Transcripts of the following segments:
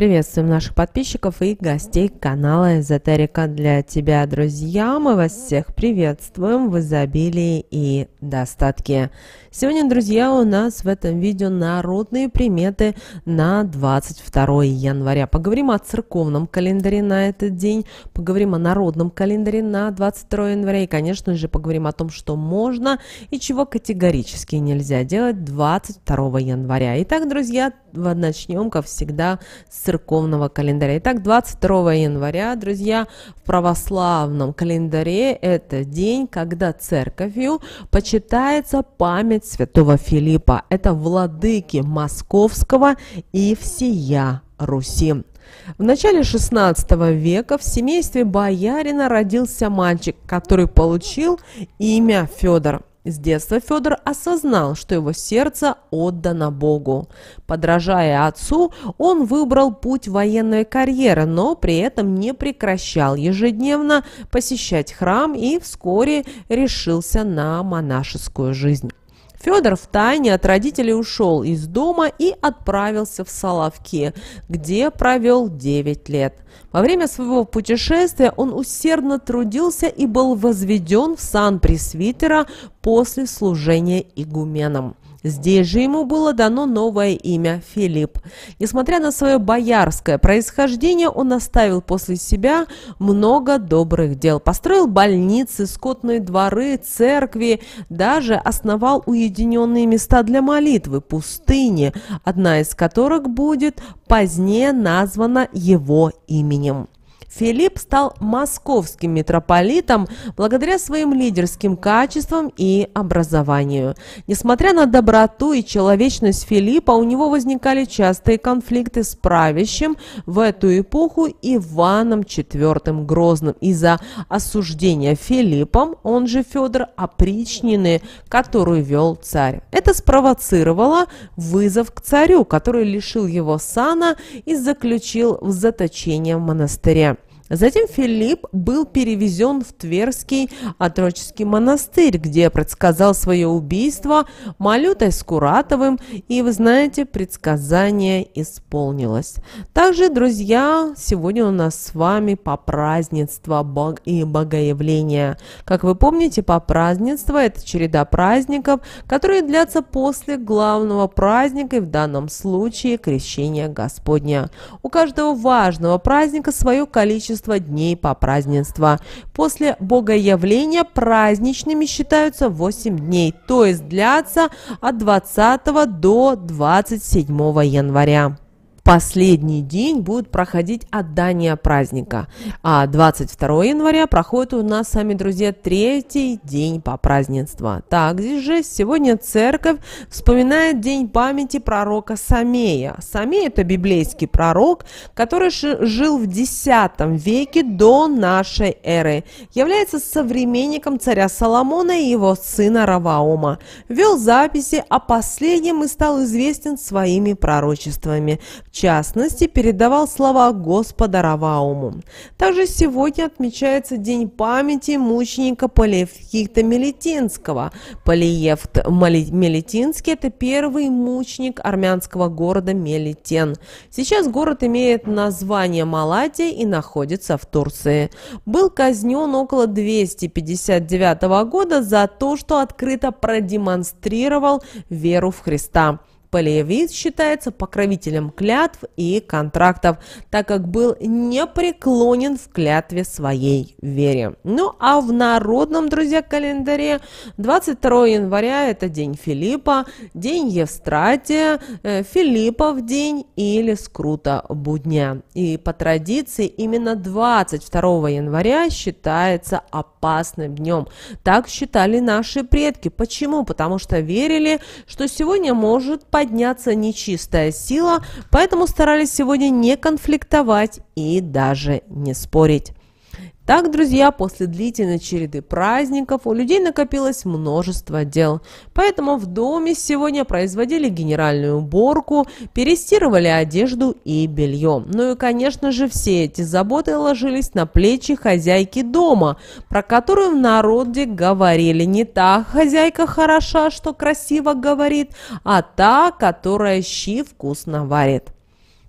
Приветствуем наших подписчиков и гостей канала Эзотерика для тебя, друзья. Мы вас всех приветствуем в изобилии и достатке. Сегодня, друзья, у нас в этом видео народные приметы на 22 января. Поговорим о церковном календаре на этот день, поговорим о народном календаре на 22 января и, конечно же, поговорим о том, что можно и чего категорически нельзя делать 22 января. Итак, друзья, начнем, как всегда, с церковного календаря. Итак, 22 января, друзья, в православном календаре это день, когда церковью почитается память святого Филиппа. Это владыки Московского и всея Руси. В начале 16 века в семействе боярина родился мальчик, который получил имя Федор. С детства Федор осознал, что его сердце отдано Богу. Подражая отцу, он выбрал путь военной карьеры, но при этом не прекращал ежедневно посещать храм и вскоре решился на монашескую жизнь. Федор втайне от родителей ушел из дома и отправился в Соловки, где провел 9 лет. Во время своего путешествия он усердно трудился и был возведен в сан пресвитера после служения игуменом. Здесь же ему было дано новое имя – Филипп. Несмотря на свое боярское происхождение, он оставил после себя много добрых дел. Построил больницы, скотные дворы, церкви, даже основал уединенные места для молитвы – пустыни, одна из которых будет позднее названа его именем. Филипп стал московским митрополитом благодаря своим лидерским качествам и образованию. Несмотря на доброту и человечность Филиппа, у него возникали частые конфликты с правящим в эту эпоху Иваном IV Грозным из-за осуждения Филиппом, он же Федор, опричнины, которую вел царь. Это спровоцировало вызов к царю, который лишил его сана и заключил в заточение в монастыре. Затем Филипп был перевезен в Тверский отроческий монастырь, где предсказал свое убийство Малютой Скуратовым, и, вы знаете, предсказание исполнилось. Также, друзья, сегодня у нас с вами попразднество и богоявление. Как вы помните, попразднество – это череда праздников, которые длятся после главного праздника, и в данном случае – крещения Господня. У каждого важного праздника свое количество количество дней по празднества. После богоявления праздничными считаются 8 дней, то есть длятся от 20 до 27 января последний день будет проходить отдание праздника. А 22 января проходит у нас, сами друзья, третий день по празднества. Так, здесь же сегодня церковь вспоминает день памяти пророка Самея. Самей – это библейский пророк, который жил в X веке до нашей эры. Является современником царя Соломона и его сына Раваома. Вел записи о последнем и стал известен своими пророчествами. В частности, передавал слова Господа Равауму. Также сегодня отмечается День памяти мученика Полевхихта Мелитинского. Полиевт Мелитинский – это первый мученик армянского города Мелитен. Сейчас город имеет название Малатия и находится в Турции. Был казнен около 259 года за то, что открыто продемонстрировал веру в Христа. Полиевит считается покровителем клятв и контрактов, так как был непреклонен в клятве своей вере. Ну а в народном, друзья, календаре 22 января – это день Филиппа, день Евстратия, э, Филиппов день или скрута будня. И по традиции именно 22 января считается опасным опасным днем. Так считали наши предки. Почему? Потому что верили, что сегодня может подняться нечистая сила, поэтому старались сегодня не конфликтовать и даже не спорить. Так, друзья, после длительной череды праздников у людей накопилось множество дел. Поэтому в доме сегодня производили генеральную уборку, перестирывали одежду и белье. Ну и, конечно же, все эти заботы ложились на плечи хозяйки дома, про которую в народе говорили не та хозяйка хороша, что красиво говорит, а та, которая щи вкусно варит.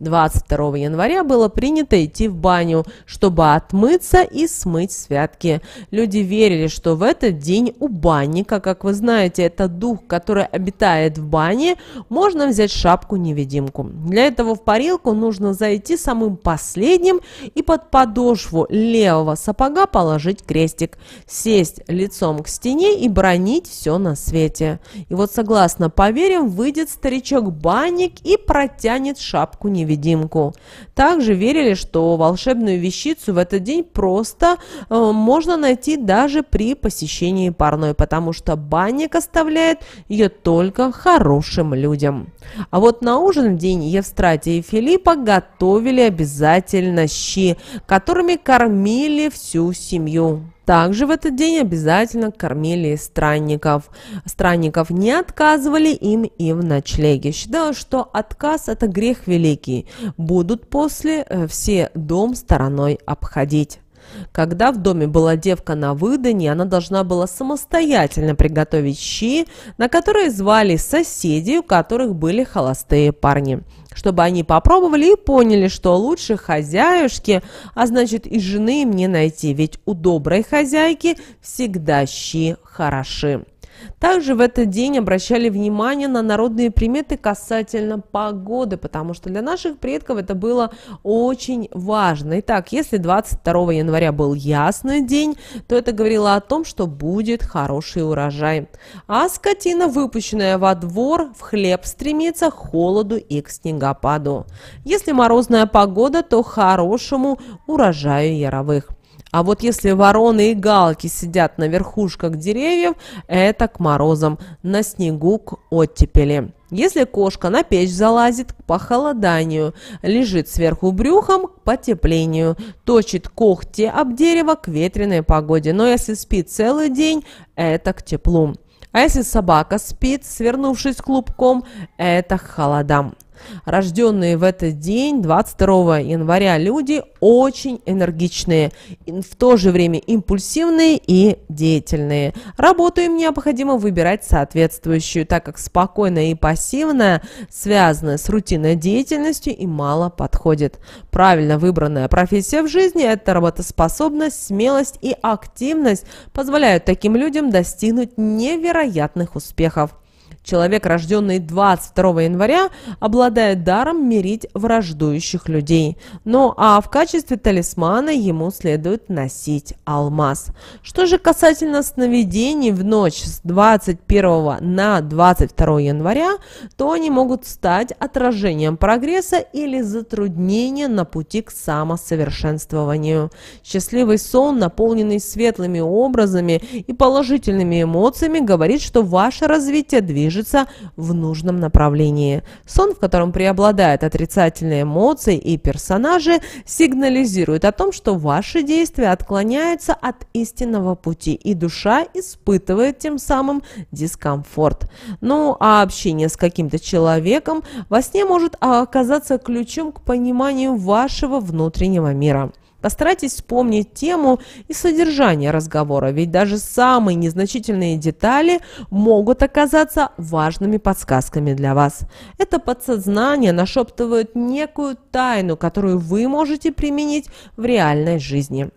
22 января было принято идти в баню, чтобы отмыться и смыть святки. Люди верили, что в этот день у банника, как вы знаете, это дух, который обитает в бане, можно взять шапку-невидимку. Для этого в парилку нужно зайти самым последним и под подошву левого сапога положить крестик, сесть лицом к стене и бронить все на свете. И вот согласно поверьям, выйдет старичок-банник и протянет шапку-невидимку невидимку. Также верили, что волшебную вещицу в этот день просто э, можно найти даже при посещении парной, потому что банник оставляет ее только хорошим людям. А вот на ужин в день Евстратия и Филиппа готовили обязательно щи, которыми кормили всю семью. Также в этот день обязательно кормили странников. Странников не отказывали им и в ночлеге. Считал, что отказ – это грех великий. Будут после э, все дом стороной обходить. Когда в доме была девка на выдане, она должна была самостоятельно приготовить щи, на которые звали соседей, у которых были холостые парни чтобы они попробовали и поняли, что лучше хозяюшки, а значит и жены мне найти, ведь у доброй хозяйки всегда щи хороши. Также в этот день обращали внимание на народные приметы касательно погоды, потому что для наших предков это было очень важно. Итак, если 22 января был ясный день, то это говорило о том, что будет хороший урожай. А скотина, выпущенная во двор, в хлеб стремится к холоду и к снегопаду. Если морозная погода, то хорошему урожаю яровых. А вот если вороны и галки сидят на верхушках деревьев, это к морозам, на снегу к оттепели. Если кошка на печь залазит к похолоданию, лежит сверху брюхом к потеплению, точит когти об дерево к ветреной погоде, но если спит целый день, это к теплу. А если собака спит, свернувшись клубком, это к холодам. Рожденные в этот день, 22 января, люди очень энергичные, в то же время импульсивные и деятельные. Работу им необходимо выбирать соответствующую, так как спокойная и пассивная связаны с рутинной деятельностью и мало подходит. Правильно выбранная профессия в жизни – это работоспособность, смелость и активность позволяют таким людям достигнуть невероятных успехов. Человек, рожденный 22 января, обладает даром мирить враждующих людей. Ну а в качестве талисмана ему следует носить алмаз. Что же касательно сновидений в ночь с 21 на 22 января, то они могут стать отражением прогресса или затруднения на пути к самосовершенствованию. Счастливый сон, наполненный светлыми образами и положительными эмоциями, говорит, что ваше развитие движется движется в нужном направлении. Сон, в котором преобладают отрицательные эмоции и персонажи, сигнализирует о том, что ваши действия отклоняются от истинного пути, и душа испытывает тем самым дискомфорт. Ну а общение с каким-то человеком во сне может оказаться ключом к пониманию вашего внутреннего мира. Постарайтесь вспомнить тему и содержание разговора, ведь даже самые незначительные детали могут оказаться важными подсказками для вас. Это подсознание нашептывает некую тайну, которую вы можете применить в реальной жизни.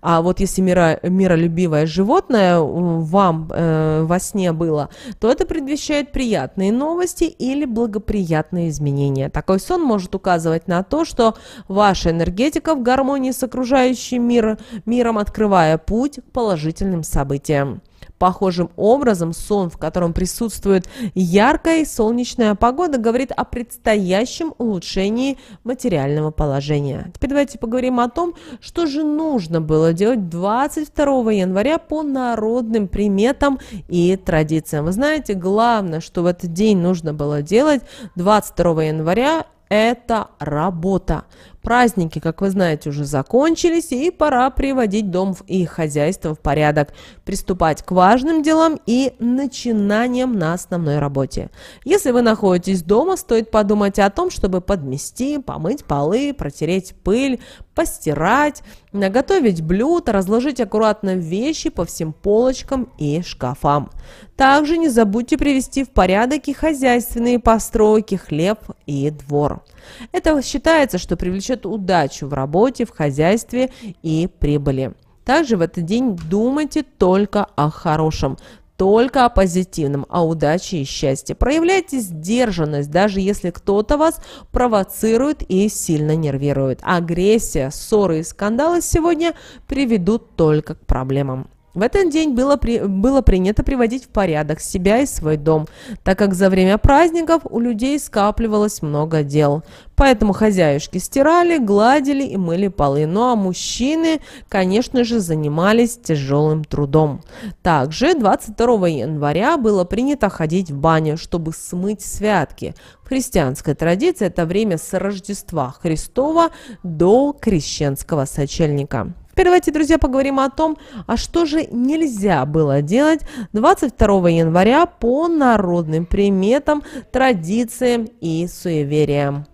А вот если мира, миролюбивое животное э, вам э, во сне было, то это предвещает приятные новости или благоприятные изменения. Такой сон может указывать на то, что ваша энергетика в гармонии с окружающим мир, миром, открывая путь к положительным событиям. Похожим образом сон, в котором присутствует яркая и солнечная погода, говорит о предстоящем улучшении материального положения. Теперь давайте поговорим о том, что же нужно было делать 22 января по народным приметам и традициям. Вы знаете, главное, что в этот день нужно было делать 22 января, это работа. Праздники, как вы знаете, уже закончились, и пора приводить дом и хозяйство в порядок, приступать к важным делам и начинаниям на основной работе. Если вы находитесь дома, стоит подумать о том, чтобы подмести, помыть полы, протереть пыль, постирать, наготовить блюд, разложить аккуратно вещи по всем полочкам и шкафам. Также не забудьте привести в порядок и хозяйственные постройки, хлеб и двор. Это считается, что привлечет удачу в работе, в хозяйстве и прибыли. Также в этот день думайте только о хорошем, только о позитивном, о удаче и счастье. Проявляйте сдержанность, даже если кто-то вас провоцирует и сильно нервирует. Агрессия, ссоры и скандалы сегодня приведут только к проблемам. В этот день было, при, было принято приводить в порядок себя и свой дом, так как за время праздников у людей скапливалось много дел. Поэтому хозяюшки стирали, гладили и мыли полы. Ну а мужчины, конечно же, занимались тяжелым трудом. Также 22 января было принято ходить в баню, чтобы смыть святки. В христианской традиции это время с Рождества Христова до крещенского сочельника. Теперь давайте, друзья, поговорим о том, а что же нельзя было делать 22 января по народным приметам, традициям и суевериям.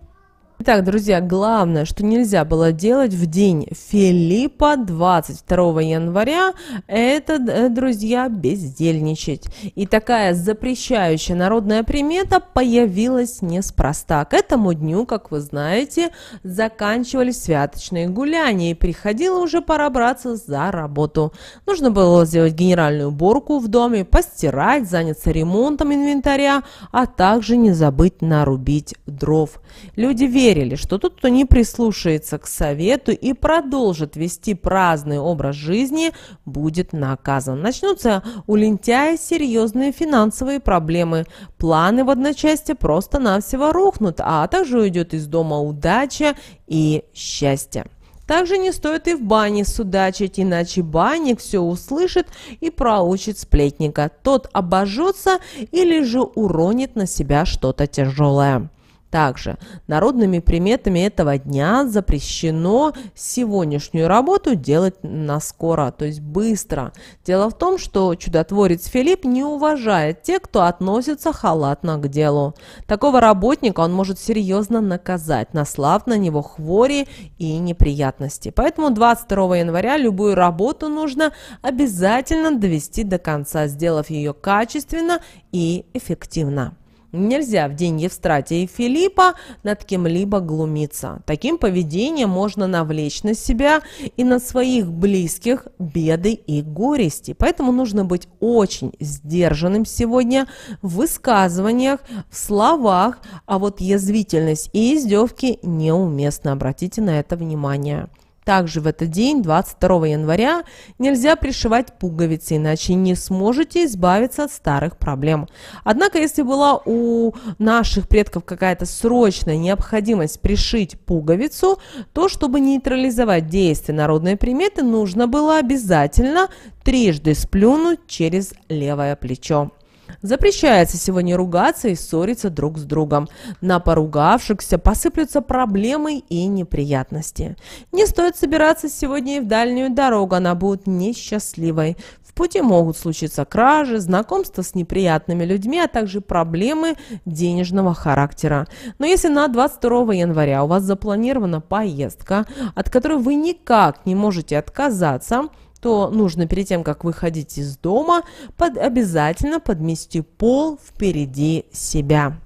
Итак, друзья, главное, что нельзя было делать в день Филиппа 22 января, это, э, друзья, бездельничать. И такая запрещающая народная примета появилась неспроста. К этому дню, как вы знаете, заканчивались святочные гуляния, и приходила уже пора браться за работу. Нужно было сделать генеральную уборку в доме, постирать, заняться ремонтом инвентаря, а также не забыть нарубить дров. Люди верят, верили, что тот, кто не прислушается к совету и продолжит вести праздный образ жизни, будет наказан. Начнутся у лентяя серьезные финансовые проблемы. Планы в одночасье просто-навсего рухнут, а также уйдет из дома удача и счастье. Также не стоит и в бане судачить, иначе банник все услышит и проучит сплетника. Тот обожжется или же уронит на себя что-то тяжелое. Также народными приметами этого дня запрещено сегодняшнюю работу делать на наскоро, то есть быстро. Дело в том, что чудотворец Филипп не уважает тех, кто относится халатно к делу. Такого работника он может серьезно наказать, наслав на него хвори и неприятности. Поэтому 22 января любую работу нужно обязательно довести до конца, сделав ее качественно и эффективно. Нельзя в день Евстратия и Филиппа над кем-либо глумиться. Таким поведением можно навлечь на себя и на своих близких беды и горести. Поэтому нужно быть очень сдержанным сегодня в высказываниях, в словах, а вот язвительность и издевки неуместно. Обратите на это внимание. Также в этот день, 22 января, нельзя пришивать пуговицы, иначе не сможете избавиться от старых проблем. Однако, если была у наших предков какая-то срочная необходимость пришить пуговицу, то, чтобы нейтрализовать действие народной приметы, нужно было обязательно трижды сплюнуть через левое плечо. Запрещается сегодня ругаться и ссориться друг с другом. На поругавшихся посыплются проблемы и неприятности. Не стоит собираться сегодня и в дальнюю дорогу, она будет несчастливой. В пути могут случиться кражи, знакомства с неприятными людьми, а также проблемы денежного характера. Но если на 22 января у вас запланирована поездка, от которой вы никак не можете отказаться, то нужно перед тем, как выходить из дома, под, обязательно подмести пол впереди себя.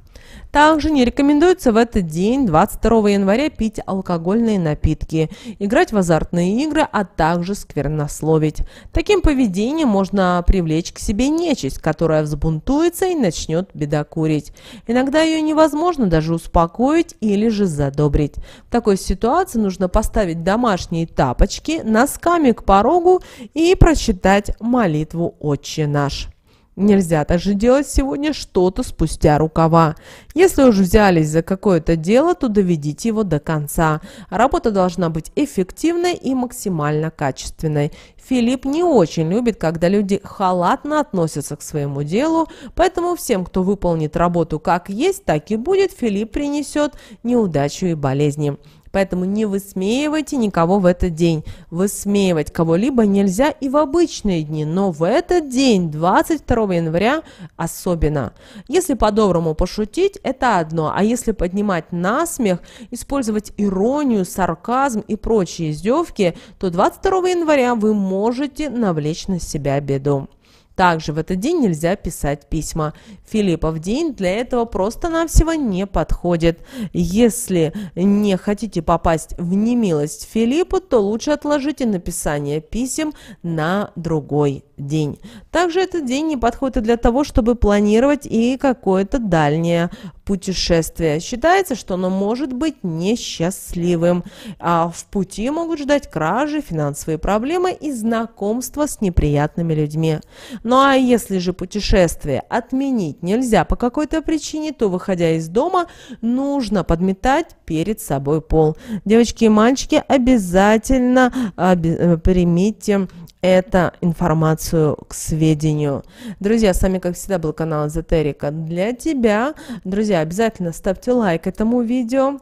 Также не рекомендуется в этот день, 22 января, пить алкогольные напитки, играть в азартные игры, а также сквернословить. Таким поведением можно привлечь к себе нечисть, которая взбунтуется и начнет бедокурить. Иногда ее невозможно даже успокоить или же задобрить. В такой ситуации нужно поставить домашние тапочки носками к порогу и прочитать молитву «Отче наш». Нельзя даже делать сегодня что-то спустя рукава. Если уж взялись за какое-то дело, то доведите его до конца. Работа должна быть эффективной и максимально качественной. Филипп не очень любит, когда люди халатно относятся к своему делу, поэтому всем, кто выполнит работу как есть, так и будет, Филипп принесет неудачу и болезни. Поэтому не высмеивайте никого в этот день. Высмеивать кого-либо нельзя и в обычные дни, но в этот день, 22 января, особенно. Если по-доброму пошутить, это одно, а если поднимать насмех, использовать иронию, сарказм и прочие издевки, то 22 января вы можете навлечь на себя беду. Также в этот день нельзя писать письма. Филиппов день для этого просто-навсего не подходит. Если не хотите попасть в немилость Филиппу, то лучше отложите написание писем на другой день. Также этот день не подходит и для того, чтобы планировать и какое-то дальнее путешествия. Считается, что оно может быть несчастливым, а в пути могут ждать кражи, финансовые проблемы и знакомства с неприятными людьми. Ну а если же путешествие отменить нельзя по какой-то причине, то, выходя из дома, нужно подметать перед собой пол. Девочки и мальчики, обязательно обе э, примите это информацию к сведению. Друзья, с вами, как всегда, был канал Эзотерика для тебя. Друзья, обязательно ставьте лайк этому видео.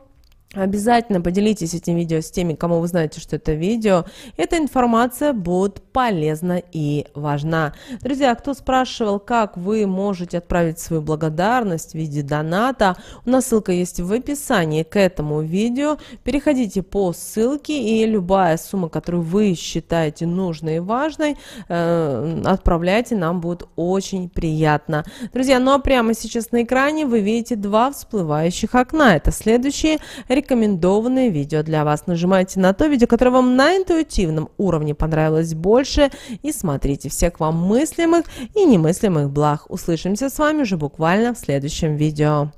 Обязательно поделитесь этим видео с теми, кому вы знаете, что это видео. Эта информация будет полезна и важна. Друзья, кто спрашивал, как вы можете отправить свою благодарность в виде доната, у нас ссылка есть в описании к этому видео. Переходите по ссылке и любая сумма, которую вы считаете нужной и важной, э, отправляйте, нам будет очень приятно. Друзья, ну а прямо сейчас на экране вы видите два всплывающих окна. Это следующие рекомендации рекомендованное видео для вас. Нажимайте на то видео, которое вам на интуитивном уровне понравилось больше и смотрите всех вам мыслимых и немыслимых благ. Услышимся с вами уже буквально в следующем видео.